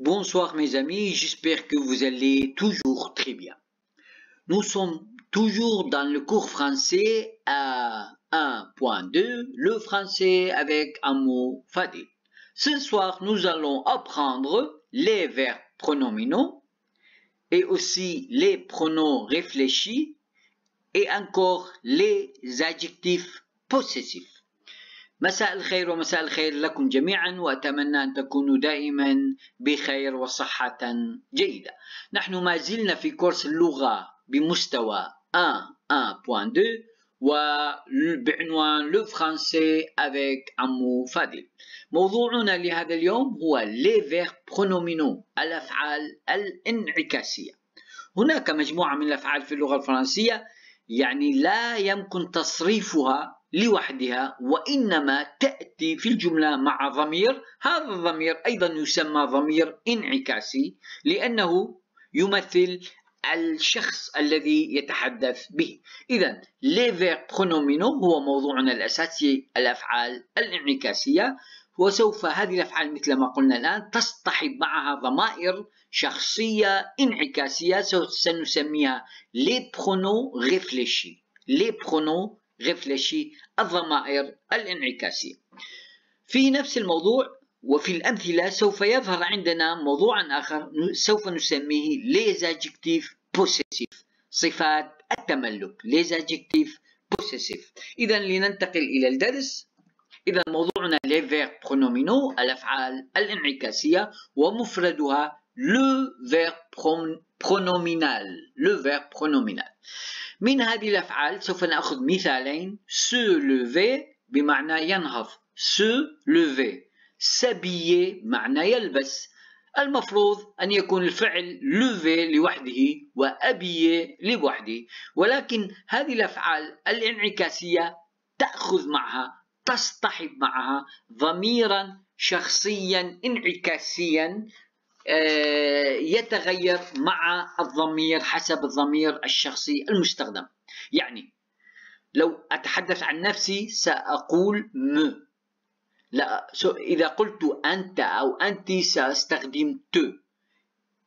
Bonsoir mes amis, j'espère que vous allez toujours très bien. Nous sommes toujours dans le cours français à 1.2, le français avec un mot fadé. Ce soir, nous allons apprendre les verbes pronominaux et aussi les pronoms réfléchis et encore les adjectifs possessifs. مساء الخير ومساء الخير لكم جميعا واتمنى ان تكونوا دائما بخير وصحه جيده. نحن ما زلنا في كورس اللغه بمستوى 1 1.2 وبعنوان لو فرانسي افيك عمو فادي. موضوعنا لهذا اليوم هو لي فيغ برونومينو الافعال الانعكاسيه. هناك مجموعه من الافعال في اللغه الفرنسيه يعني لا يمكن تصريفها لوحدها وإنما تأتي في الجملة مع ضمير هذا الضمير أيضا يسمى ضمير انعكاسي لأنه يمثل الشخص الذي يتحدث به إذا ليفير برونومينو هو موضوعنا الأساسي الأفعال الانعكاسية وسوف هذه الأفعال مثل ما قلنا الآن تصطحب معها ضمائر شخصية انعكاسية سنسميها لي برونو ريفليشي لي برونو غفلشي الضمائر الانعكاسية في نفس الموضوع وفي الأمثلة سوف يظهر عندنا موضوع آخر سوف نسميه ليزاجكتيف بوسيسيف صفات التملك ليزاجكتيف بوسيسيف إذا لننتقل إلى الدرس إذا موضوعنا ليفير برونومينو الأفعال الانعكاسية ومفردها لو فير برونومينال لو فير برونومينال من هذه الأفعال سوف نأخذ مثالين se lever بمعنى ينهض se lever s'habiller معنى يلبس المفروض أن يكون الفعل lever لوحده وأبي لوحده ولكن هذه الأفعال الانعكاسية تأخذ معها تصطحب معها ضميرا شخصيا انعكاسيا آه، يتغير مع الضمير حسب الضمير الشخصي المستخدم يعني لو أتحدث عن نفسي سأقول م لا إذا قلت أنت أو أنت سأستخدم ت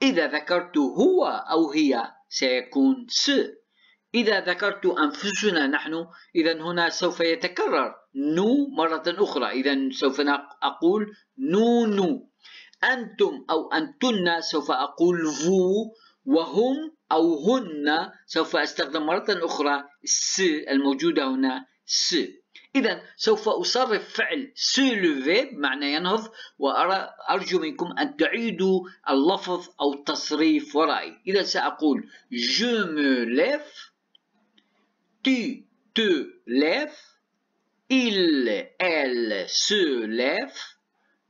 إذا ذكرت هو أو هي سيكون س إذا ذكرت أنفسنا نحن إذا هنا سوف يتكرر نو مرة أخرى إذا سوف أقول نونو أنتم أو أنتن سوف أقول فو وهم أو هن سوف أستخدم مرة أخرى س الموجودة هنا س إذا سوف أصرف فعل سولفي بمعنى ينهض وأرى أرجو منكم أن تعيدوا اللفظ أو التصريف ورائي إذا سأقول je me ليف تي تو ليف إل إل سو lève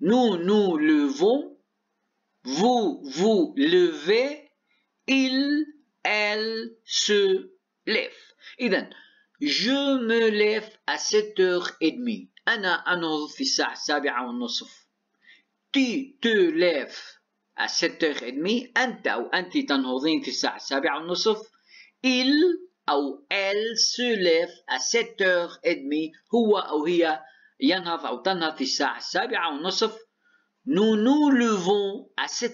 Nous nous levons, vous vous levez, il, elle se lève. Iden, je me lève à 7h30. أنا أنهض في الساعة السابعة والنصف. Tu te lèves à 7h30. أنت أو أنت تنهضين في الساعة السابعة Il ou elle se lève à 7h30 هو أو هي ينهض أو تنهض في الساعة السابعة ونصف نو نو levons à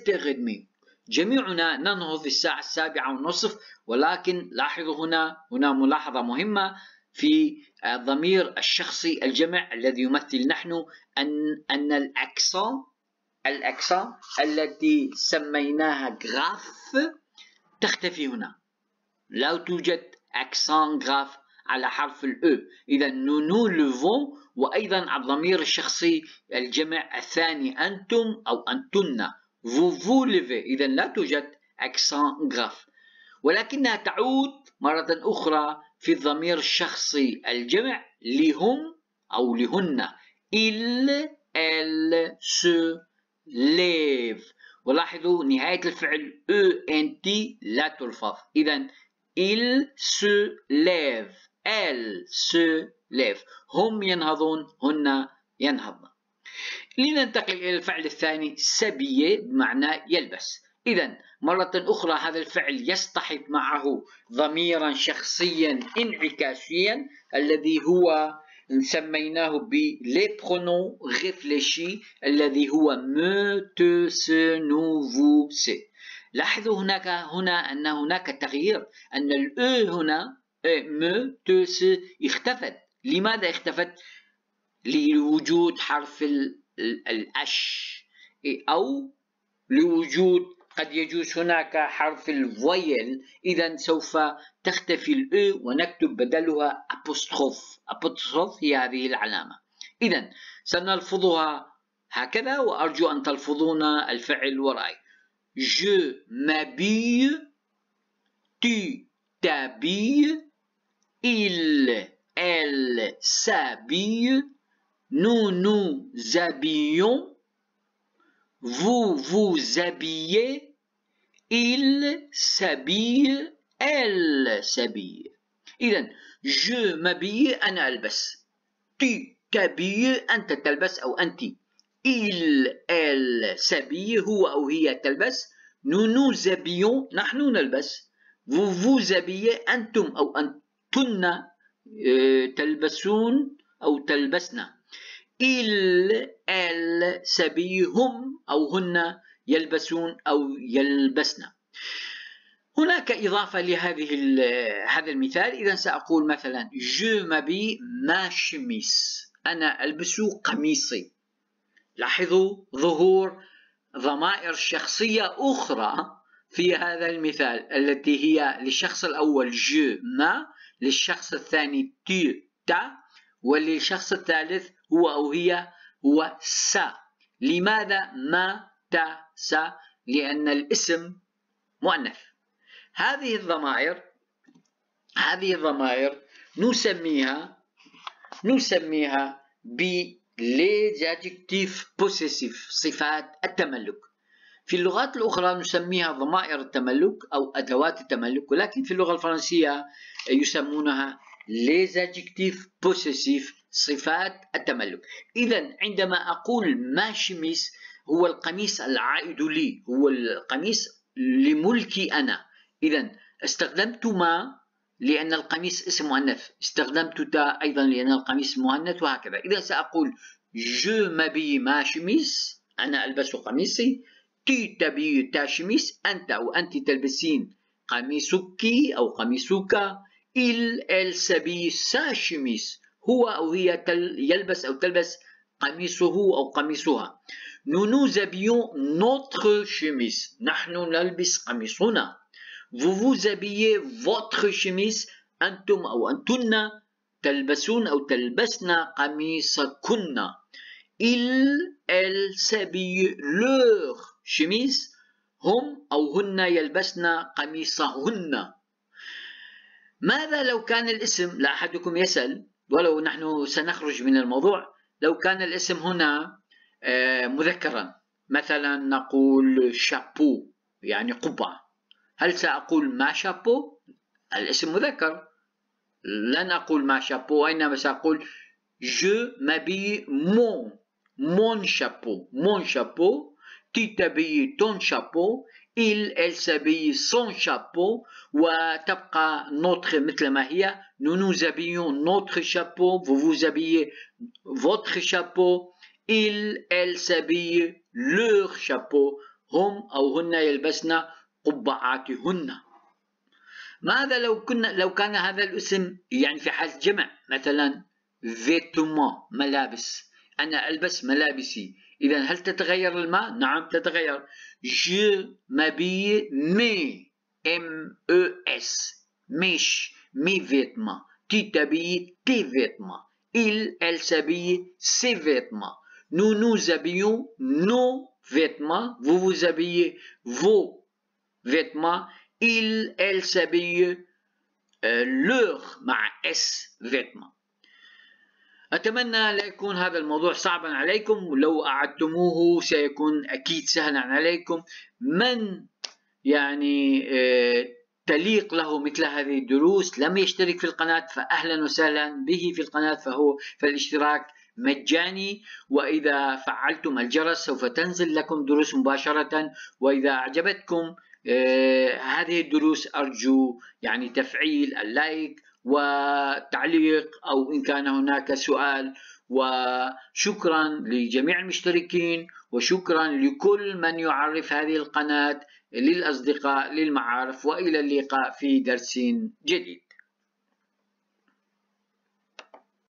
جميعنا ننهض في الساعة السابعة ونصف ولكن لاحظوا هنا هنا ملاحظة مهمة في ضمير الشخصي الجمع الذي يمثل نحن أن أن الأكسا الأكسا التي سميناها غاف تختفي هنا لا توجد أكسان غاف على حرف الأو e. إذا نونو لوفون وأيضا الضمير الشخصي الجمع الثاني أنتم أو أنتن فو فو ليفي إذا لا توجد أكسان غاف ولكنها تعود مرة أخرى في الضمير الشخصي الجمع لهم أو لهن إل إل سو ليف ولاحظوا نهاية الفعل إن e تي لا تلفظ إذا إل سو ليف ال سو ليف هم ينهضون هن ينهضن لننتقل إلى الفعل الثاني سبية بمعنى يلبس إذا مرة أخرى هذا الفعل يصطحب معه ضميرا شخصيا انعكاسيا الذي هو سميناه ب لي برونو réfléchis الذي هو مو تو سو لاحظوا هناك هنا أن هناك تغيير أن الأو هنا م س اختفت لماذا اختفت لوجود حرف الأش أو لوجود قد يجوز هناك حرف الفويل إذا سوف تختفي ال e ونكتب بدلها أبوستروف أبوستروف هي هذه العلامة إذا سنلفظها هكذا وأرجو أن تلفظون الفعل وراي Je m'habille, tu t'habilles, Il, elle s'habille. Nous, nous habillons. Vous, vous habillez. Il s'habille. Elle s'habille. إذا je m'habille أنا ألبس. Tu t'habilles أنت تلبس أو أنتِ. il, elle s'habille, هو أو هي تلبس. Nous nous habillons, نحن نلبس. Vous vous habillez, أنتم أو أنت تن آه، تلبسون أو تلبسن إل ال سبيهم أو هن يلبسون أو يلبسن هناك إضافة لهذه هذا المثال إذا سأقول مثلا جو مبي ما شميس أنا ألبس قميصي لاحظوا ظهور ضمائر شخصية أخرى في هذا المثال التي هي للشخص الأول جو ما للشخص الثاني تي تا وللشخص الثالث هو أو هي هو سا لماذا ما تا سا لأن الاسم مؤنث هذه الضمائر هذه الضمائر نسميها نسميها بلي les بوسيسيف صفات التملك في اللغات الأخرى نسميها ضمائر التملك أو أدوات التملك ولكن في اللغة الفرنسية يسمونها les adjectifs possessifs صفات التملك إذا عندما أقول ما شميس هو القميص العائد لي هو القميص لملكي أنا إذا استخدمت ما لأن القميص اسم مؤنث استخدمت تا أيضا لأن القميص مؤنث وهكذا إذا سأقول جو مبي ما شميس أنا ألبس قميصي تي تبي تشمس أنت أو أنت تلبسين قميصك أو قميصك إل إل سبي ساشمس هو أو هي تل يلبس أو تلبس قميصه أو قميصها نونو nous habillons شميس نحن نلبس قميصنا vous vous habillez votre أنتم أو أنتن تلبسون أو تلبسن قميصكن إل إل سبي لور شميس هم أو هن يلبسن قميصهن ماذا لو كان الاسم لا أحدكم يسأل ولو نحن سنخرج من الموضوع لو كان الاسم هنا آه، مذكرا مثلا نقول شابو يعني قبعة هل سأقول ما شابو؟ الاسم مذكر لن أقول ما شابو وإنما سأقول je m'habille mon mon chapeau mon chapeau petit habillé ton chapeau il elle s'habille son chapeau وتبقى notre مثل ما هي nous nous habillons notre chapeau vous vous habillez votre chapeau il elle s'habille leur chapeau هم أو هن يلبسن قبعاتهن ماذا لو كنا لو كان هذا الاسم يعني في حالة جمع مثلا vêtements ملابس أنا ألبس ملابسي إذا هل تتغير الماء؟ نعم تتغير je m'habille mes M E S مش mes vêtements tu t'habilles tes vêtements il elle s'habille ses vêtements nous nous habillons nos vêtements vous vous habillez vos vêtements il elle s'habille euh, leur مع S vêtements أتمنى لا يكون هذا الموضوع صعبا عليكم لو أعدتموه سيكون أكيد سهلا عليكم من يعني آه، تليق له مثل هذه الدروس لم يشترك في القناة فأهلا وسهلا به في القناة فهو فالاشتراك مجاني وإذا فعلتم الجرس سوف تنزل لكم دروس مباشرة وإذا أعجبتكم آه، هذه الدروس أرجو يعني تفعيل اللايك وتعليق أو إن كان هناك سؤال وشكرا لجميع المشتركين وشكرا لكل من يعرف هذه القناة للأصدقاء للمعارف وإلى اللقاء في درس جديد